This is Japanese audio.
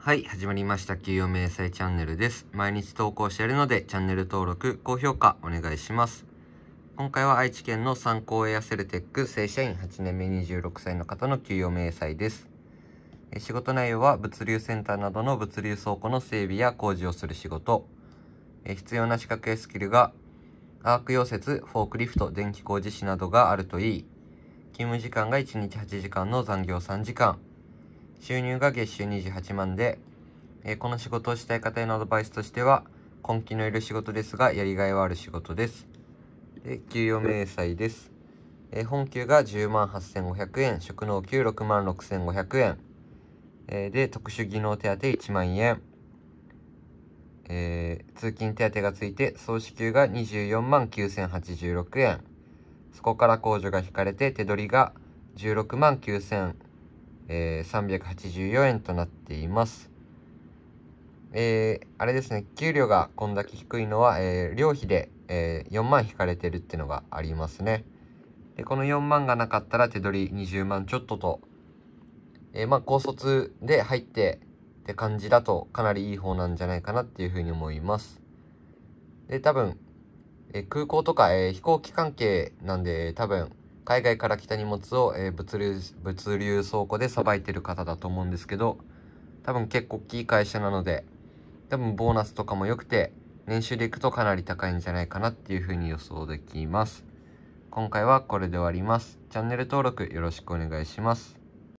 はい、始まりました。給与明細チャンネルです。毎日投稿しているので、チャンネル登録、高評価お願いします。今回は愛知県の三幸エアセルテック正社員8年目26歳の方の給与明細です。仕事内容は物流センターなどの物流倉庫の整備や工事をする仕事。必要な資格やスキルが、アーク溶接、フォークリフト、電気工事士などがあるといい。勤務時間が1日8時間の残業3時間。収入が月収28万で、えー、この仕事をしたい方へのアドバイスとしては、根気のいる仕事ですが、やりがいはある仕事です。で給与明細です。えー、本給が10万8500円、職能給6万6500円、えー、で、特殊技能手当1万円、えー、通勤手当がついて、総支給が24万9086円、そこから控除が引かれて手取りが16万9086円、え384円となっています。えー、あれですね、給料がこんだけ低いのは、えー、寮費で、えー、4万引かれてるってうのがありますね。で、この4万がなかったら手取り20万ちょっとと、えまあ、高卒で入ってって感じだとかなりいい方なんじゃないかなっていうふうに思います。で、多分、え空港とか、え飛行機関係なんで、多分、海外から来た荷物を、えー、物流物流倉庫でさばいてる方だと思うんですけど多分結構大きい会社なので多分ボーナスとかも良くて年収でいくとかなり高いんじゃないかなっていうふうに予想できます今回はこれで終わりますチャンネル登録よろしくお願いします